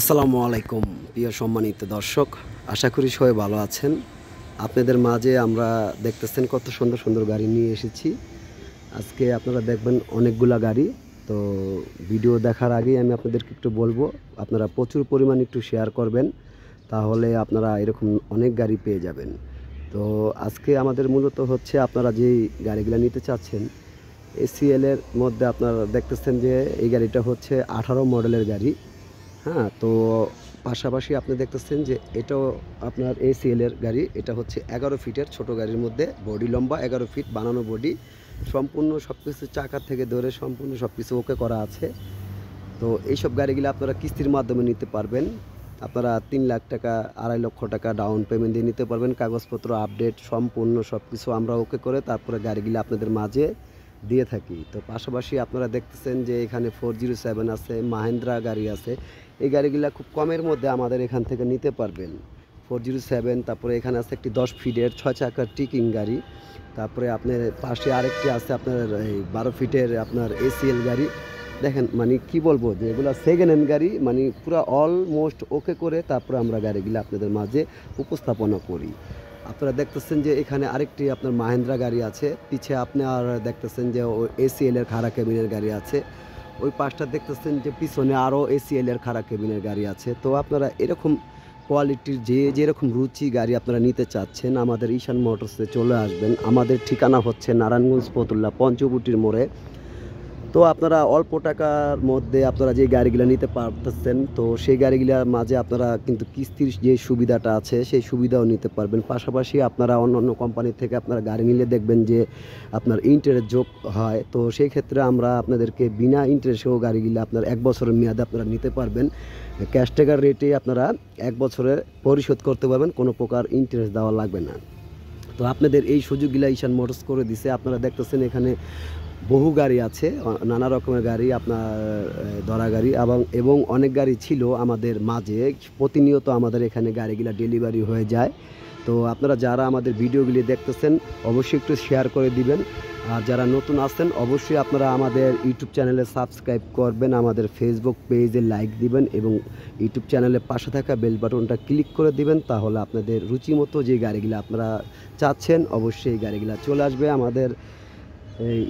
আসসালামু আলাইকুম প্রিয় সম্মানিত দর্শক আশা করি সবাই ভালো আছেন আপনাদের মাঝে আমরা দেখতেছেন কত সুন্দর সুন্দর গাড়ি নিয়ে এসেছি আজকে আপনারা দেখবেন অনেকগুলা গাড়ি তো ভিডিও দেখার আগেই আমি আপনাদেরকে একটু বলবো আপনারা প্রচুর পরিমাণ একটু শেয়ার করবেন তাহলে আপনারা এরকম অনেক গাড়ি পেয়ে যাবেন তো আজকে আমাদের মূলত হচ্ছে আপনারা যেই গাড়িগুলো নিতে চাচ্ছেন এসিএলের মধ্যে আপনারা দেখতেছেন যে এই গাড়িটা হচ্ছে আঠারো মডেলের গাড়ি হ্যাঁ তো পাশাপাশি আপনি দেখতেছেন যে এটাও আপনার এসিএলের গাড়ি এটা হচ্ছে এগারো ফিটের ছোট গাড়ির মধ্যে বডি লম্বা এগারো ফিট বানানো বডি সম্পূর্ণ সব কিছু চাকার থেকে ধরে সম্পূর্ণ সব কিছু ওকে করা আছে তো এইসব গাড়িগুলো আপনারা কিস্তির মাধ্যমে নিতে পারবেন আপনারা তিন লাখ টাকা আড়াই লক্ষ টাকা ডাউন পেমেন্ট দিয়ে নিতে পারবেন কাগজপত্র আপডেট সম্পূর্ণ সব কিছু আমরা ওকে করে তারপরে গাড়িগুলো আপনাদের মাঝে দিয়ে থাকি তো পাশাপাশি আপনারা দেখতেছেন যে এখানে ফোর জিরো সেভেন আছে মাহেন্দ্রা গাড়ি আছে এই গাড়িগুলো খুব কমের মধ্যে আমাদের এখান থেকে নিতে পারবেন ফোর জিরো সেভেন তারপরে এখানে আছে একটি দশ ফিটের ছয় চাকার টিকিং গাড়ি তারপরে আপনার পাশে আরেকটি আছে আপনার এই বারো ফিটের আপনার এসিএল গাড়ি দেখেন মানে কি বলবো যে এগুলো সেকেন্ড হ্যান্ড গাড়ি মানে পুরো অলমোস্ট ওকে করে তারপরে আমরা গাড়িগুলো আপনাদের মাঝে উপস্থাপনা করি আপনারা দেখতেছেন যে এখানে আরেকটি আপনার মাহেন্দ্রা গাড়ি আছে পিছে আর দেখতেছেন যে ও এসিএলের খারা কেবিনের গাড়ি আছে ওই পাশটা দেখতেছেন যে পিছনে আরও এর খারাপ কেবিনের গাড়ি আছে তো আপনারা এরকম কোয়ালিটির যে যেরকম রুচি গাড়ি আপনারা নিতে চাচ্ছেন আমাদের ঈশান মোটরসে চলে আসবেন আমাদের ঠিকানা হচ্ছে নারায়ণগঞ্জ পতুল্লা পঞ্চবুটির মোড়ে তো আপনারা অল্প টাকার মধ্যে আপনারা যে গাড়িগুলো নিতে পারতেছেন তো সেই গাড়িগুলোর মাঝে আপনারা কিন্তু কিস্তির যে সুবিধাটা আছে সেই সুবিধাও নিতে পারবেন পাশাপাশি আপনারা অন্য অন্য কোম্পানি থেকে আপনারা গাড়ি নিলে দেখবেন যে আপনার ইন্টারেস্ট যোগ হয় তো সেই ক্ষেত্রে আমরা আপনাদেরকে বিনা ইন্টারেস্টেও গাড়িগুলো আপনার এক বছরের মেয়াদে আপনারা নিতে পারবেন ক্যাশ টেকার রেটে আপনারা এক বছরে পরিশোধ করতে পারবেন কোনো প্রকার ইন্টারেস্ট দেওয়া লাগবে না তো আপনাদের এই সুযোগগুলো ঈশান মোটরস করে দিছে আপনারা দেখতেছেন এখানে বহু গাড়ি আছে নানা রকমের গাড়ি আপনার দরা গাড়ি এবং এবং অনেক গাড়ি ছিল আমাদের মাঝে প্রতিনিয়ত আমাদের এখানে গাড়িগুলো ডেলিভারি হয়ে যায় তো আপনারা যারা আমাদের ভিডিওগুলি দেখতেছেন অবশ্যই একটু শেয়ার করে দিবেন আর যারা নতুন আসছেন অবশ্যই আপনারা আমাদের ইউটিউব চ্যানেলে সাবস্ক্রাইব করবেন আমাদের ফেসবুক পেজে লাইক দিবেন এবং ইউটিউব চ্যানেলের পাশে থাকা বেল বাটনটা ক্লিক করে দিবেন তাহলে আপনাদের রুচিমতো যে গাড়িগুলো আপনারা চাচ্ছেন অবশ্যই এই গাড়িগুলো চলে আসবে আমাদের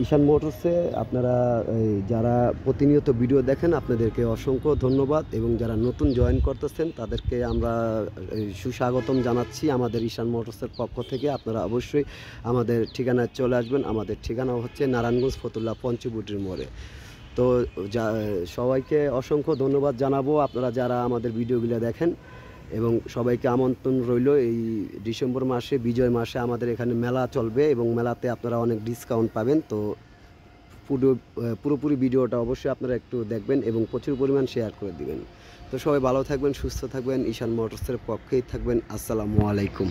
ঈশান মোটরসে আপনারা যারা প্রতিনিয়ত ভিডিও দেখেন আপনাদেরকে অসংখ্য ধন্যবাদ এবং যারা নতুন জয়েন করতেছেন তাদেরকে আমরা সুস্বাগতম জানাচ্ছি আমাদের ঈশান মোটরসের পক্ষ থেকে আপনারা অবশ্যই আমাদের ঠিকানায় চলে আসবেন আমাদের ঠিকানা হচ্ছে নারায়ণগঞ্জ ফতুল্লা পঞ্চবুটির মোড়ে তো যা সবাইকে অসংখ্য ধন্যবাদ জানাবো আপনারা যারা আমাদের ভিডিওগুলো দেখেন এবং সবাইকে আমন্ত্রণ রইল এই ডিসেম্বর মাসে বিজয় মাসে আমাদের এখানে মেলা চলবে এবং মেলাতে আপনারা অনেক ডিসকাউন্ট পাবেন তো পুরো পুরোপুরি ভিডিওটা অবশ্যই আপনারা একটু দেখবেন এবং প্রচুর পরিমাণ শেয়ার করে দিবেন তো সবাই ভালো থাকবেন সুস্থ থাকবেন ঈশান মোটরসের পক্ষেই থাকবেন আসসালামু আলাইকুম